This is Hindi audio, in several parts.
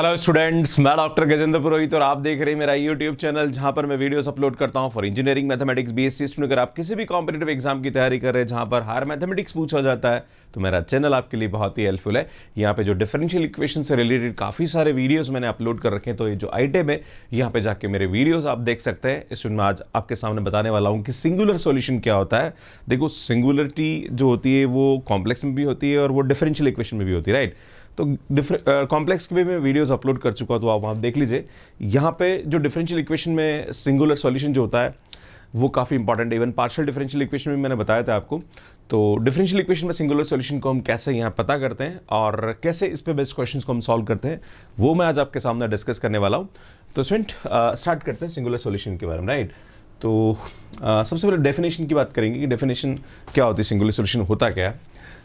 हेलो स्टूडेंट्स मैं डॉक्टर गजेंद्र पुरोहित और आप देख रहे हैं मेरा यूट्यूब चैनल जहां पर मैं वीडियोस अपलोड करता हूं for engineering mathematics BSc student अगर आप किसी भी कॉम्पिटेटिव एग्जाम की तैयारी कर रहे हैं जहां पर हार मैथमेटिक्स पूछा जाता है तो मेरा चैनल आपके लिए बहुत ही हेल्पफुल है यहाँ पे जो डिफरेंशियल इक्वेशन से रिलेटेड काफ़ी सारे वीडियोज़ मैंने अपलोड कर रखे तो ये जो आइटम है यहाँ पर जाके मेरे वीडियोज़ आप देख सकते हैं इसमें मैं आज आपके सामने बताने वाला हूँ कि सिंगुलर सोल्यूशन क्या होता है देखो सिंगुलरिटी जो होती है वो कॉम्प्लेक्स में भी होती है और वो डिफरेंशियल इक्वेशन में भी होती है राइट तो कॉम्प्लेक्स के भी मैं वीडियोस अपलोड कर चुका हूँ तो आप वहाँ देख लीजिए यहाँ पे जो डिफरेंशियल इक्वेशन में सिंगुलर सॉल्यूशन जो होता है वो काफ़ी इंपॉर्टेंट है इवन पार्शियल डिफरेंशियल इक्वेशन में मैंने बताया था आपको तो डिफरेंशियल इक्वेशन में सिंगुलर सॉल्यूशन को हम कैसे यहाँ पता करते हैं और कैसे इस पे बेस्ट क्वेश्चंस को हम सॉल्व करते हैं वो मैं आज आपके सामने डिस्कस करने वाला हूँ तो स्वेंट स्टार्ट करते हैं सिंगुलर सोल्यूशन के बारे में राइट तो आ, सबसे पहले डेफिनेशन की बात करेंगे कि डेफिनेशन क्या होती है सिंगुलर सोल्यूशन होता क्या है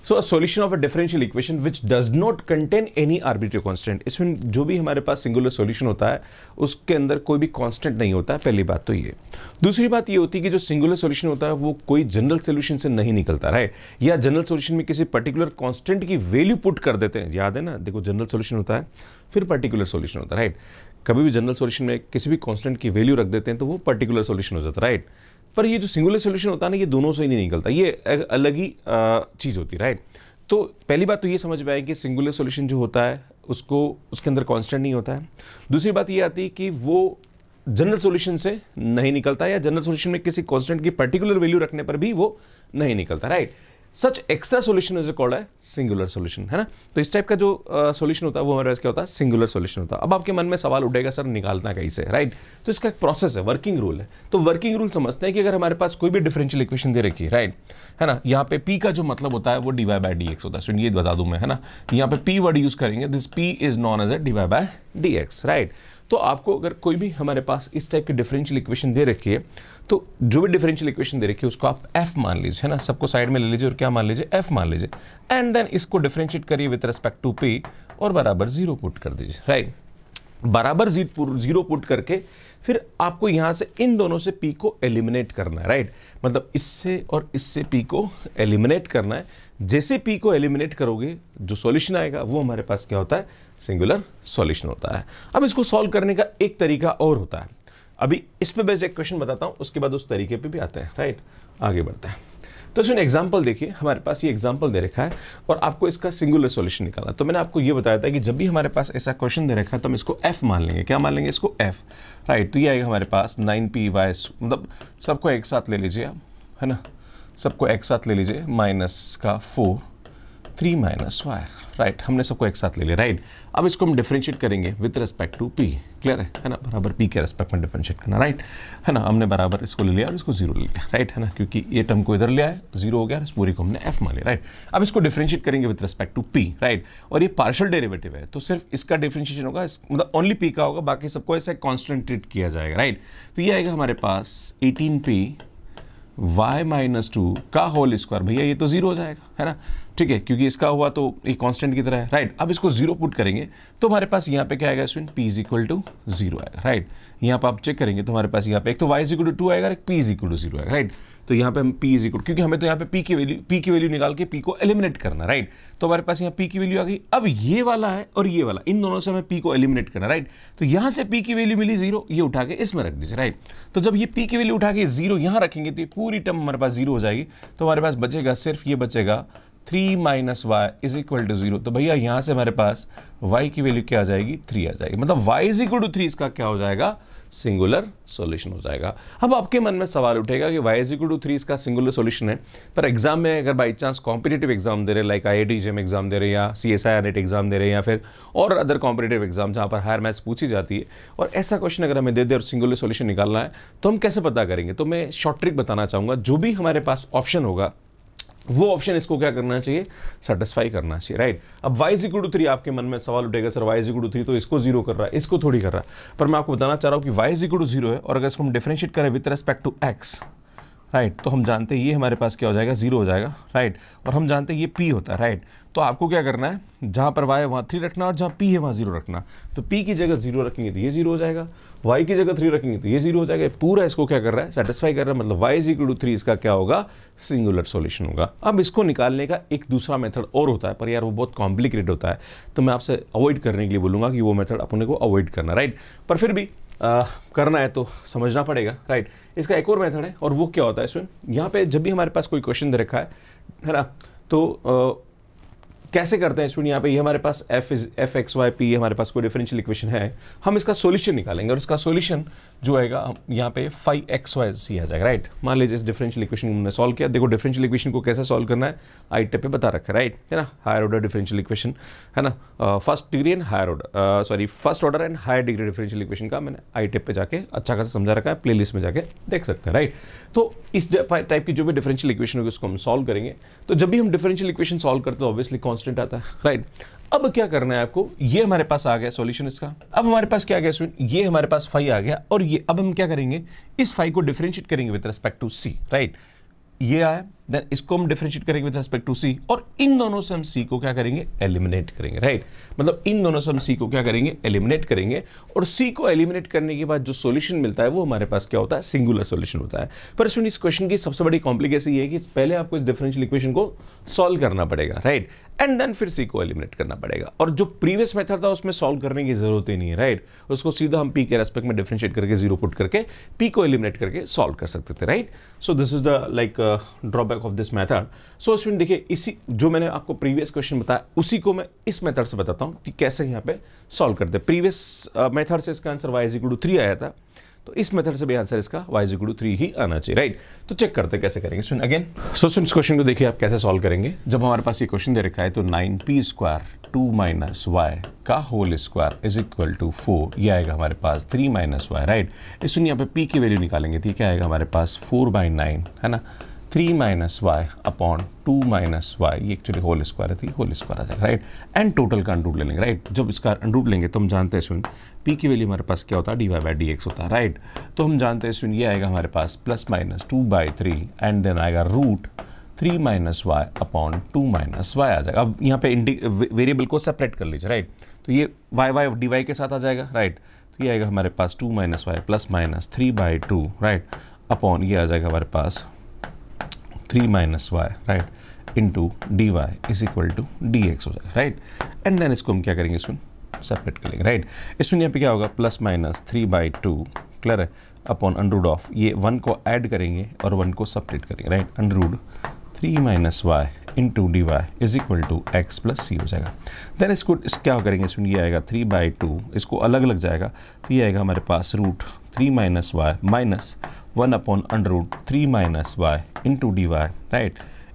so a solution of a differential equation which does not contain any arbitrary constant इसमें जो भी हमारे पास सिंगुलर सोल्यूशन होता है उसके अंदर कोई भी कॉन्स्टेंट नहीं होता है पहली बात तो ये दूसरी बात ये होती है कि जो सिंगुलर सोल्यूशन होता है वो कोई जनरल सोल्यूशन से नहीं निकलता राइट या जनरल सोल्यूशन में किसी पर्टिकुलर कॉन्स्टेंट की वैल्यू पुट कर देते हैं याद है ना देखो जनरल सोल्यूशन होता है फिर पर्टिकुलर सोल्यूशन होता है राइट कभी भी जनरल सोल्यूशन में किसी भी कॉन्स्टेंट की वैल्यू रख देते हैं तो वो पर्टिकुलर सोल्यूशन हो जाता है राइट पर ये जो सिंगुलर सोल्यूशन होता है ना ये दोनों से ही नहीं निकलता ये अलग ही चीज़ होती राइट तो पहली बात तो ये समझ में आए कि सिंगुलर सोल्यूशन जो होता है उसको उसके अंदर कॉन्स्टेंट नहीं होता है दूसरी बात ये आती है कि वो जनरल सोल्यूशन से नहीं निकलता या जनरल सोल्यूशन में किसी कॉन्स्टेंट की पर्टिकुलर वैल्यू रखने पर भी वो नहीं निकलता right such extra solution is called है सिंगुलर सोल्यूशन है ना तो इस टाइप का जो सोल्यूशन uh, होता है वो हमारे पास क्या होता है सिंगुलर सोल्यूशन होता है अब आपके मन में सवाल उठेगा सर निकालना कहीं से राइट तो इसका एक प्रोसेस है वर्किंग रूल है तो वर्किंग रूल समझते हैं कि अगर हमारे पास कोई भी डिफरेंशियल इक्वेशन दे रखी है राइट है ना यहाँ पे पी का जो मतलब होता है वो डीवाई बाई डी एक्स होता है स्टूडेंट बता दू मैं है ना यहाँ पे पी वर्ड यूज़ करेंगे this P is known as a D by D right तो आपको अगर कोई भी हमारे पास इस टाइप की डिफरेंशियल इक्वेशन दे रखी है तो जो भी डिफरेंशियल इक्वेशन दे रखी है उसको आप एफ मान लीजिए है ना सबको साइड में ले लीजिए और क्या मान लीजिए एफ मान लीजिए एंड देन इसको डिफरेंशिएट करिए विथ रेस्पेक्ट टू पी और बराबर जीरो पुट कर दीजिए राइट बराबर जीरो पुट करके फिर आपको यहां से इन दोनों से पी को एलिमिनेट करना है राइट मतलब इससे और इससे पी को एलिमिनेट करना है जैसे पी को एलिमिनेट करोगे जो सॉल्यूशन आएगा वो हमारे पास क्या होता है सिंगुलर सॉल्यूशन होता है अब इसको सॉल्व करने का एक तरीका और होता है अभी इस पर बेस्ट एक क्वेश्चन बताता हूँ उसके बाद उस तरीके पे भी आते हैं राइट आगे बढ़ते हैं तो सुन एग्जाम्पल देखिए हमारे पास ये एग्जाम्पल दे रखा है और आपको इसका सिंगुलर सोल्यूशन निकालना तो मैंने आपको ये बताया था कि जब भी हमारे पास ऐसा क्वेश्चन दे रखा है तो हम इसको एफ मान लेंगे क्या मान लेंगे इसको एफ राइट तो ये आएगा हमारे पास नाइन पी वाई मतलब सबको एक साथ ले लीजिए आप है ना सबको एक साथ ले लीजिए माइनस का four three minus Y right हमने सबको एक साथ ले लिया राइट अब इसको हम डिफ्रेंशिएट करेंगे with respect to P clear है है ना बराबर पी के रेस्पेक्ट में डिफ्रेंशिएट करना राइट है ना हमने बराबर इसको ले लिया और इसको जीरो ले लिया राइट है ना क्योंकि ये टर्म को इधर लिया है जीरो हो गया इस पूरी को हमने एफ मान लिया राइट अब इसको डिफ्रेंशिएट करेंगे with respect to P right और ये पार्शल डेरेवेटिव है तो सिर्फ इसका डिफ्रेंशिएशन होगा मतलब ओनली पी का होगा बाकी सबको ऐसे कॉन्स्टेंट ट्रीट किया जाएगा राइट तो ये आएगा हमारे पास eighteen P Y minus two का होल स्क्वायर भैया ये तो जीरो हो जाएगा है ना ठीक है क्योंकि इसका हुआ तो ये कांस्टेंट की तरह है राइट अब इसको जीरो पुट करेंगे तो हमारे पास यहाँ पे क्या आएगा student P is equal to zero आएगा राइट यहाँ पर आप चेक करेंगे तो हमारे पास यहाँ पे एक तो Y is equal to two आएगा एक P is equal to zero आएगा राइट तो यहाँ पे हम पी इज इक्वल क्योंकि हमें तो यहाँ पे पी की वैल्यू पी की वैल्यू निकाल के पी को एलिमिनेट करना राइट तो हमारे पास यहाँ पी की वैल्यू आ गई अब ये वाला है और ये वाला इन दोनों से हमें पी को एलिमिनेट करना राइट तो यहाँ से पी की वैल्यू मिली जीरो ये उठा के इसमें रख दीजिए राइट तो जब ये पी की वैल्यू उठा के जीरो यहाँ रखेंगे तो पूरी टर्म हमारे पास जीरो हो जाएगी तो हमारे पास बचेगा सिर्फ ये बचेगा three minus Y is equal to zero तो भैया यहाँ से हमारे पास वाई की वैल्यू क्या आ जाएगी थ्री आ जाएगी मतलब Y is equal to three इसका क्या हो जाएगा सिंगुलर सॉल्यूशन हो जाएगा अब आपके मन में सवाल उठेगा कि Y is equal to three इसका सिंगुलर सॉल्यूशन है पर एग्जाम में अगर बाई चांस कॉम्पिटेटिव एग्जाम दे रहे लाइक आई आई एग्जाम दे रहे या सी एस आई एग्जाम दे रहे या फिर और अदर कॉम्पिटेटिव एग्जाम जहाँ पर हायर मैथ्स पूछी जाती है और ऐसा क्वेश्चन अगर हमें दे दे और सिंगुलर सोल्यूशन निकालना है तो हम कैसे पता करेंगे तो मैं शॉर्ट ट्रिक बताना चाहूँगा जो भी हमारे पास ऑप्शन होगा वो ऑप्शन इसको क्या करना चाहिए सेटिस्फाई करना चाहिए राइट अब वाई जी टू थ्री आपके मन में सवाल उठेगा sir Y G to three तो इसको जीरो कर रहा है इसको थोड़ी कर रहा है पर मैं आपको बताना चाह रहा हूँ कि वाई जी टू जीरो है और अगर इसको हम डिफ्रेंशिएट करें with respect to X right तो हम जानते हैं ये हमारे पास क्या हो जाएगा जीरो हो जाएगा राइट और हम जानते हैं ये पी होता है राइट तो आपको क्या करना है जहाँ पर वाई है वहाँ थ्री रखना और जहाँ पी है वहाँ जीरो रखना तो पी की जगह जीरो रखेंगे तो ये जीरो हो जाएगा वाई की जगह थ्री रखेंगे तो ये जीरो हो जाएगा पूरा इसको क्या कर रहा है सेटिस्फाई कर रहा है मतलब वाई इक्वल टू थ्री इसका क्या होगा सिंगुलर सोल्यूशन होगा अब इसको निकालने का एक दूसरा मेथड और होता है पर यार वो बहुत कॉम्प्लिकेटेड होता है तो मैं आपसे अवॉइड करने के लिए बोलूँगा कि वो मेथड अपने को अवॉइड करना राइट पर फिर भी आ, करना है तो समझना पड़ेगा राइट इसका एक और मेथड है और वो क्या होता है इसमें यहाँ पे जब भी हमारे पास कोई क्वेश्चन दे रखा है है ना तो आ, कैसे करते हैं स्टूडेंट यहाँ पे ये हमारे पास F is F X Y P हमारे पास कोई डिफरेंशियल इक्वेशन है हम इसका सोल्यूशन निकालेंगे और इसका सोल्यूशन जो आएगा यहाँ पे फाइव एक्स वाई सी आ जाएगा राइट मान लीजिए इस डिफरेंशियल इक्वेशन को हमने सॉल्व किया देखो डिफरेंशियल इक्वेशन को कैसे सॉल्व करना है आई टेप पे बता रखा है राइट है ना हायर ऑर्डर डिफरेंशियल इक्वेशन है ना first degree and higher order sorry first order and higher degree differential equation का मैंने आई टेप पे जाके अच्छा खासा समझा रखा है प्ले में जाके देख सकते हैं राइट तो इस टाइप की जो भी डिफरेंशियल इक्वेशन होगी उसको हम सॉल्व करेंगे तो जब भी हम डिफरेंशियल इक्वेशन सॉल्व करते हैं ऑब्वियसली कॉन्स्ट कॉन्स्टेंट आता है राइट अब क्या करना है आपको ये हमारे पास आ गया सॉल्यूशन इसका अब हमारे पास क्या आ गया स्टूडेंट ये हमारे पास फाइव आ गया और ये अब हम क्या करेंगे इस फाइव को डिफ्रेंशिएट करेंगे with respect to C right ये आया देन इसको हम डिफ्रेंशिएट करेंगे विद रेस्पेक्ट टू सी और इन दोनों से हम सी को क्या करेंगे एलिमिनेट करेंगे राइट right? मतलब इन दोनों से हम सी को क्या करेंगे एलिमिनेट करेंगे और सी को एलिमिनेट करने के बाद जो सोल्यूशन मिलता है वो हमारे पास क्या होता है सिंगुलर सोल्यूशन होता है पर स्टूडेंट इस क्वेश्चन की सबसे बड़ी कॉम्प्लिकेशन ये है कि पहले आपको इस डिफरेंशियल इक्वेशन को सॉल्व करना पड़ेगा राइट एंड देन फिर सी को एलिमिनेट करना पड़ेगा और जो प्रीवियस मेथड था उसमें सॉल्व करने की जरूरत ही नहीं है राइट right? उसको सीधा हम पी के रेस्पेक्ट में डिफ्रेंशिएट करके जीरो पुट करके पी को एलिमिनेट करके सॉल्व कर सकते थे right so this is the like drawback fallback of this method so student देखिए इसी जो मैंने आपको प्रीवियस क्वेश्चन बताया उसी को मैं इस मेथड से बताता हूँ कि कैसे यहाँ पे सॉल्व करते हैं प्रीवियस मेथड से इसका आंसर वाई इजिकू थ्री आया था तो इस मेथड से भी आंसर इसका वाई इजिकू थ्री ही आना चाहिए राइट तो चेक करते कैसे करेंगे student again so student question को देखिए आप कैसे सॉल्व करेंगे जब हमारे पास ये क्वेश्चन दे रखा है तो nine P square two minus Y का whole square is equal to four ये आएगा हमारे पास थ्री माइनस वाई राइट इस सुनिए यहाँ पे पी की वैल्यू निकालेंगे तो क्या आएगा हमारे पास फोर बाई नाइन है ना three minus Y upon two minus Y ये एक्चुअली होल स्क्वायर है होल तो स्क्वायर आ जाएगा राइट एंड टोटल का अंडरूट ले लेंगे राइट जब इसका अंडरूट लेंगे तो हम जानते हैं सुन पी की वैल्यू हमारे पास क्या होता है D Y by D X होता है राइट तो हम जानते हैं सुन ये आएगा हमारे पास plus minus two by three and then आएगा root three minus Y upon two minus Y आ जाएगा अब यहाँ पे इंडी वेरिएबल को सेपरेट कर लीजिए राइट तो ये वाई वाई डी वाई के साथ आ जाएगा राइट तो ये आएगा हमारे पास two minus Y plus minus three by two right upon ये आ जाएगा हमारे पास 3 minus Y right into D Y is equal to D X हो जाएगा राइट एंड देन इसको हम क्या करेंगे सुन सेपरेट करेंगे राइट इसमें यहाँ पे क्या होगा plus minus three by two clear है अपॉन अंडरूड ऑफ ये वन को ऐड करेंगे और वन को सपरेट करेंगे right under root three minus Y into D Y is equal to X plus C हो जाएगा देन इसको इस क्या करेंगे सुन ये आएगा थ्री बाई टू इसको अलग अलग जाएगा तो ये आएगा हमारे पास root three minus Y minus 1 upon under root 3 minus y into dy right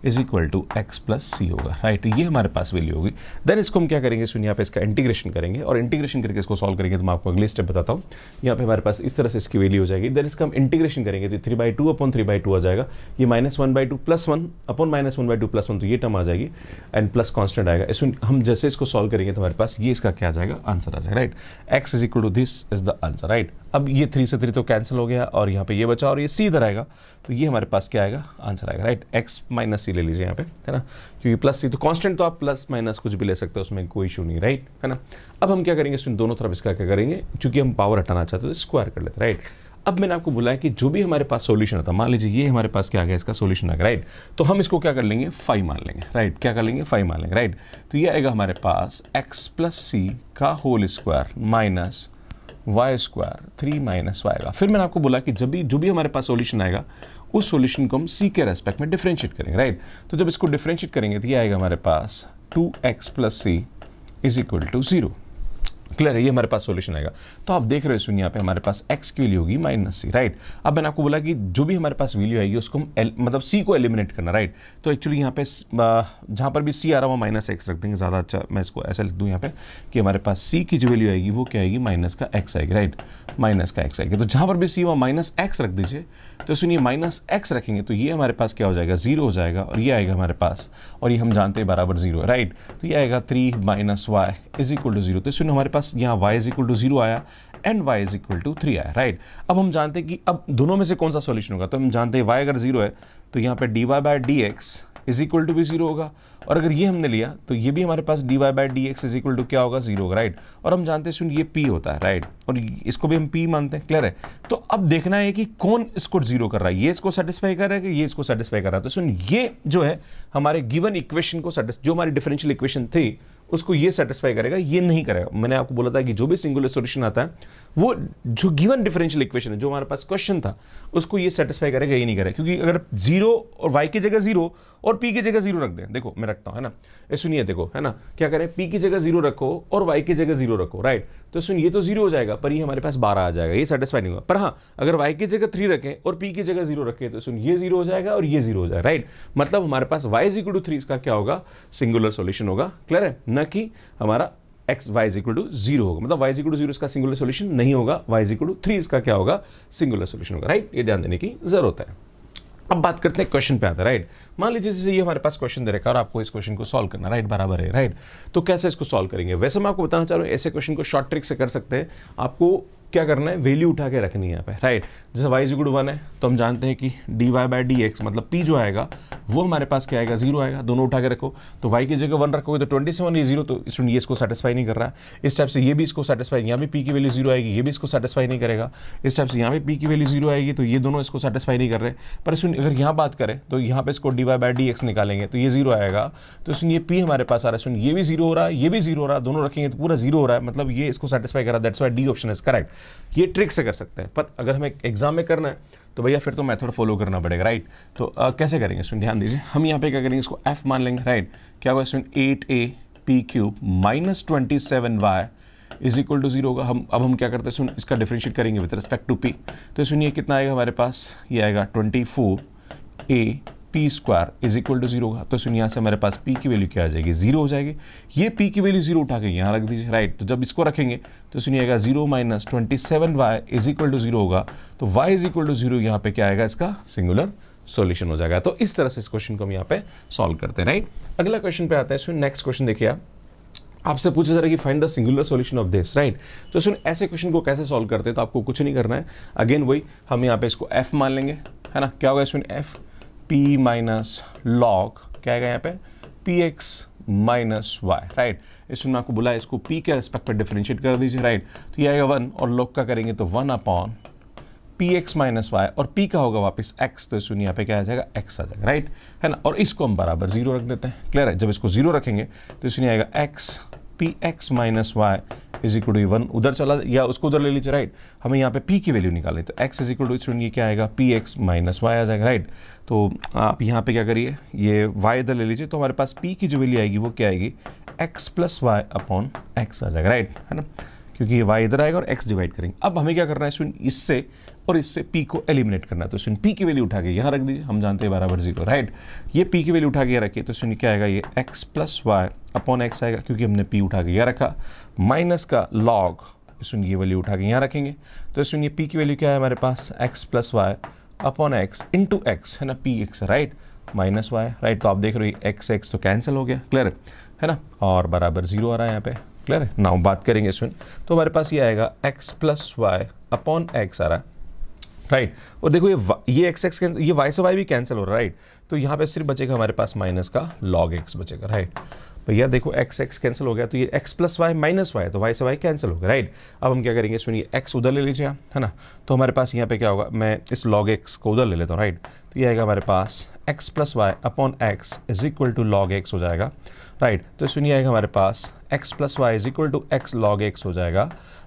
is equal to X plus C होगा राइट ये हमारे पास वैल्यू होगी देन इसको हम क्या करेंगे सुनिए यहाँ पे इसका इंटीग्रेशन करेंगे और इंटीग्रेशन करके इसको सॉल्व करेंगे तो मैं आपको अगले स्टेप बताता हूँ यहाँ पे हमारे पास इस तरह से इसकी वैल्यू हो जाएगी देन इसका हम इंटीग्रेशन करेंगे तो three by two upon three by two आ जाएगा ये minus one by two plus one upon minus one by two plus one तो ये टर्म आ जाएगी एंड प्लस कॉन्स्टेंट आएगा इस हम जैसे इसको सॉल्व करेंगे तो हमारे पास ये इसका क्या आ जाएगा आंसर आ जाएगा right X is equal to this is the answer right अब ये थ्री से थ्री तो कैंसिल हो गया और यहाँ पे ये बचा और ये सीधा आएगा तो ये हमारे पास क्या आएगा आंसर आएगा राइट एक्स माइनस सी ले लीजिए यहाँ पे है ना क्योंकि प्लस सी तो कांस्टेंट तो आप प्लस माइनस कुछ भी ले सकते हो उसमें कोई इशू नहीं राइट है ना अब हम क्या करेंगे इसमें दोनों तरफ इसका क्या करेंगे चूंकि हम पावर हटाना चाहते हो तो स्क्वायर कर लेते राइट अब मैंने आपको बुलाया कि जो भी हमारे पास सोल्यूशन आता मान लीजिए ये हमारे पास क्या आ गया इसका सोल्यूशन आ गया राइट तो हम इसको क्या कर लेंगे फाइव मान लेंगे राइट क्या कर लेंगे फाइव मान लेंगे राइट तो ये आएगा हमारे पास एक्स प्लस का whole square minus Y square three minus Y आएगा फिर मैंने आपको बोला कि जब भी जो भी हमारे पास सॉल्यूशन आएगा उस सोल्यूशन को हम सी के रेस्पेक्ट में डिफ्रेंशिएट करेंगे राइट तो जब इसको डिफ्रेंशिएट करेंगे तो ये आएगा हमारे पास two X plus C is equal to zero clear है ये हमारे पास सोल्यूशन आएगा तो आप देख रहे हो सुनिए यहाँ पे हमारे पास एक्स की वैल्यू होगी माइनस सी राइट अब मैंने आपको बोला कि जो भी हमारे पास वैल्यू आएगी उसको हम मतलब सी को एलिमिनेट करना राइट तो एक्चुअली यहाँ पे जहाँ पर भी सी आ रहा वहाँ माइनस एक्स रख देंगे ज़्यादा अच्छा मैं इसको ऐसा लिख दूँ यहाँ पे कि हमारे पास सी की जो वैल्यू आएगी वो क्या आएगी माइनस का एक्स आएगी राइट माइनस का एक्स आएगी तो जहाँ पर भी सी वहाँ माइनस एक्स रख दीजिए तो सुनिए माइनस एक्स रखेंगे तो ये हमारे पास क्या हो जाएगा जीरो हो जाएगा और ये आएगा हमारे पास और ये हम जानते हैं बराबर जीरो राइट तो ये आएगा three minus Y is equal to zero तो सुनिए हमारे पास पास यहाँ y is equal to zero आया and y is equal to three आया राइट अब हम जानते हैं कि अब दोनों में से कौन सा सॉल्यूशन होगा तो हम जानते हैं y अगर जीरो है तो यहाँ पे dy Y by D X is equal to भी जीरो होगा और अगर ये हमने लिया तो ये भी हमारे पास dy Y by D X is equal to क्या होगा जीरो होगा राइट और हम जानते हैं ये p होता है राइट और इसको भी हम p मानते हैं क्लियर है तो अब देखना है कि कौन इसको जीरो कर रहा है ये इसको सेटिस्फाई कर रहा है कि ये इसको सेटिस्फाई कर रहा है तो सुन ये जो है हमारे गिवन इक्वेशन को जो हमारी डिफरेंशियल इक्वेशन थी उसको ये सेटिस्फाई करेगा ये नहीं करेगा मैंने आपको बोला था कि जो भी सिंगुलर सोल्यूशन आता है वो जो गिवन डिफरेंशियल इक्वेशन है जो हमारे पास क्वेश्चन था उसको ये सेटिस्फाई करेगा ये नहीं करेगा क्योंकि अगर जीरो और वाई की जगह जीरो और पी की जगह जीरो रख दें देखो मैं रखता हूँ है ना सुनिए देखो है ना क्या करें पी की जगह जीरो रखो और वाई की जगह जीरो रखो राइट तो सुन ये तो जीरो हो जाएगा पर ये हमारे पास बारह आ जाएगा ये सेटिस्फाई नहीं हुआ पर हाँ अगर वाई की जगह थ्री रखें और पी की जगह जीरो रखें तो सुन ये जीरो हो जाएगा और ये जीरो हो जाएगा राइट मतलब हमारे पास Y is equal to three इसका क्या होगा सिंगुलर सोल्यूशन होगा क्लियर है न कि हमारा X Y is equal to zero होगा मतलब Y is equal to zero इसका सिंगुलर सोल्यूशन नहीं होगा Y is equal to three इसका क्या होगा सिंगुलर सोल्यूशन होगा राइट ये ध्यान देने की जरूरत है अब बात करते हैं क्वेश्चन पे आता राइट मान लीजिए जैसे ये हमारे पास क्वेश्चन दे रखा और आपको इस क्वेश्चन को सॉल्व करना राइट बराबर है राइट तो कैसे इसको सॉल्व करेंगे वैसे मैं आपको बताना चाह रहा हूँ ऐसे क्वेश्चन को शॉर्ट ट्रिक से कर सकते हैं आपको क्या करना है वैल्यू उठा के रखनी है यहाँ पे राइट जैसे वाई जी वन है तो हम जानते हैं कि d Y by D x मतलब पी जो आएगा वो हमारे पास क्या आएगा जीरो आएगा दोनों उठा के रखो तो वाई की जगह वन रखोगे तो ट्वेंटी सेवन ये जीरो तो स्टूडेंट ये इसको सेटिस्फाई नहीं कर रहा है इस टाइप से ये भी इसको सेटिसफाई यहाँ भी पी की वैल्यू जीरो आएगी ये भी इसको सेटिसफाई नहीं करेगा इस टाइप से यहाँ भी पी की वैल्यू जीरो आएगी तो ये दोनों इसको सेटिसफाई नहीं कर रहे पर स्टूडेंट अगर यहाँ बात करें तो यहाँ पर इसको d Y by D x निकालेंगे तो ये जीरो आएगा तो इसमें ये पी हमारे पास आ रहा है स्टूडेंट ये भी जीरो हो रहा है ये भी जीरो हो रहा है दोनों रखेंगे तो पूरा जीरो हो रहा है मतलब ये इसको सेटिसफाई कर रहा है that's why D option is correct ये ट्रिक से कर सकते हैं पर अगर हमें एग्जाम में करना है तो भैया फिर तो मेथड फॉलो करना पड़ेगा राइट तो आ, कैसे करेंगे स्टूडेंट ध्यान दीजिए हम यहाँ पे क्या करेंगे इसको एफ मान लेंगे राइट क्या होगा student eight a p cube minus twenty seven y is equal to zero होगा हम अब हम क्या करते हैं सुन इसका डिफ्रेंशिएट करेंगे विद रिस्पेक्ट टू पी तो सुनिए कितना आएगा हमारे पास ये आएगा twenty four a p square is equal to zero होगा तो सुनिए यहाँ से हमारे पास पी की वैल्यू क्या आ जाएगी जीरो हो जाएगी ये पी की वैल्यू जीरो उठा के यहाँ रख दीजिए राइट तो जब इसको रखेंगे तो सुनिएगा zero minus twenty seven y is equal to zero होगा तो Y is equal to zero यहाँ पे क्या आएगा इसका सिंगुलर सोल्यूशन हो जाएगा तो इस तरह से इस क्वेश्चन को हम यहाँ पे सॉल्व करते हैं राइट अगला क्वेश्चन पे आता है सुन नेक्स्ट क्वेश्चन देखिए आप आपसे पूछा जा रहा है कि find the singular solution of this right तो सुन ऐसे क्वेश्चन को कैसे सॉल्व करते हैं तो आपको कुछ नहीं करना है अगेन वही हम यहाँ पे इसको एफ मान लेंगे है ना क्या होगा सुन एफ पी माइनस लॉग क्या आएगा यहाँ पे p x minus Y right इसमें आपको बोला इसको पी के रेस्पेक्ट पर डिफ्रेंशिएट कर दीजिए राइट right? तो ये आएगा वन और लॉग का करेंगे तो one upon p x minus y और पी का होगा वापस एक्स तो इसमें यहाँ पे क्या आ जाएगा एक्स आ जाएगा राइट है ना और इसको हम बराबर जीरो रख देते हैं क्लियर है जब इसको जीरो रखेंगे तो इसमें आएगा x p x minus Y is equal to one उधर चला या उसको उधर ले लीजिए राइट हमें यहाँ पे पी की वैल्यू निकालनी तो x is equal to student ये क्या आएगा पी एक्स माइनस वाई आ जाएगा राइट तो आप यहाँ पे क्या करिए ये वाई इधर ले लीजिए तो हमारे पास पी की जो वैल्यू आएगी वो क्या आएगी x plus y upon x आ जाएगा राइट है ना क्योंकि ये वाई इधर आएगा और एक्स डिवाइड करेंगे अब हमें क्या करना है स्टूडेंट इससे और इससे पी को एलिमिनेट करना है तो स्टूडेंट पी की वैल्यू उठा के यहाँ रख दीजिए हम जानते हैं बराबर जीरो राइट ये पी की वैल्यू उठा के यहाँ रखिए तो स्टूडेंट क्या आएगा ये x plus y upon x आएगा क्योंकि हमने पी उठा के यहाँ रखा माइनस का लॉग स्टूडेंट ये वैल्यू उठा के यहाँ रखेंगे तो स्टूडेंट ये पी की वैल्यू क्या है हमारे पास x plus y upon x into x है ना p x right minus Y right तो आप देख रहे हो एक्स एक्स तो कैंसिल हो गया क्लियर है ना और बराबर जीरो आ रहा है यहाँ पे क्लियर है नाउ बात करेंगे इसमें तो हमारे पास ये आएगा x plus y upon x आ रहा है राइट और देखो ये ये एक्स एक्स ये वाई से वाई भी कैंसिल हो रहा है राइट तो यहाँ पे सिर्फ बचेगा हमारे पास माइनस का लॉग एक्स बचेगा राइट भैया देखो एक्स एक्स कैंसिल हो गया तो ये x plus y minus y तो वाई से वाई कैंसिल हो गया राइट अब हम क्या करेंगे सुनिए एक्स उधर ले लीजिए है ना तो हमारे पास यहाँ पे क्या होगा मैं इस लॉग एक्स को उधर ले लेता हूँ राइट तो ये आएगा हमारे पास x plus y upon x is equal to log x हो जाएगा राइट तो सुनिए आएगा हमारे पास x plus y is equal to x log x हो जाएगा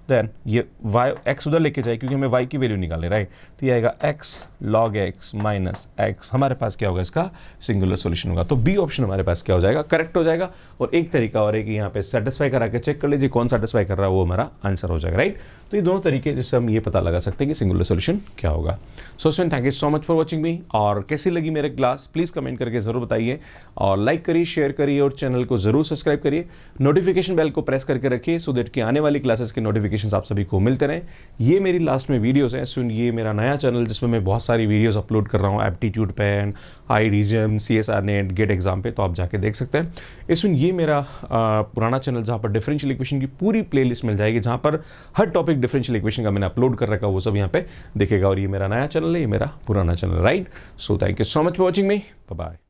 देन ये y x उधर लेके जाए क्योंकि हमें वाई की वैल्यू निकालनी राइट तो ये आएगा x log x minus x हमारे पास क्या होगा इसका सिंगुलर सोल्यूशन होगा तो बी ऑप्शन हमारे पास क्या हो जाएगा करेक्ट हो जाएगा और एक तरीका और है कि यहाँ पे सेटिस्फाई करा के चेक कर लीजिए कौन सेटिस्फाई कर रहा है वो हमारा आंसर हो जाएगा राइट तो ये दोनों तरीके जिससे हम ये पता लगा सकते हैं कि सिंगुलर सोल्यूशन क्या होगा so soon thank you so much for watching me और कैसी लगी मेरे क्लास प्लीज़ कमेंट करके ज़रूर बताइए और लाइक करिए शेयर करिए और चैनल को ज़रूर सब्सक्राइब करिए नोटिफिक नोटिफिकेशन बेल को प्रेस करके रखिए सो देट कि आने वाली क्लासेस के नोटिफिकेशन आप सभी को मिलते रहें ये मेरी लास्ट में वीडियोस हैं सुन ये मेरा नया चैनल जिसमें मैं बहुत सारी वीडियोस अपलोड कर रहा हूँ aptitude pen I reason C S R NET GATE exam पे तो आप जाके देख सकते हैं इस ये मेरा आ, पुराना चैनल जहाँ पर डिफरेंशियल इक्वेशन की पूरी प्ले मिल जाएगी जहाँ पर हर टॉपिक डिफरेंशियल इक्वेशन का मैंने अपलोड कर रखा वो सब यहाँ पर देखेगा और ये मेरा नया चैनल है ये मेरा पुराना channel right so thank you so much for watching me bye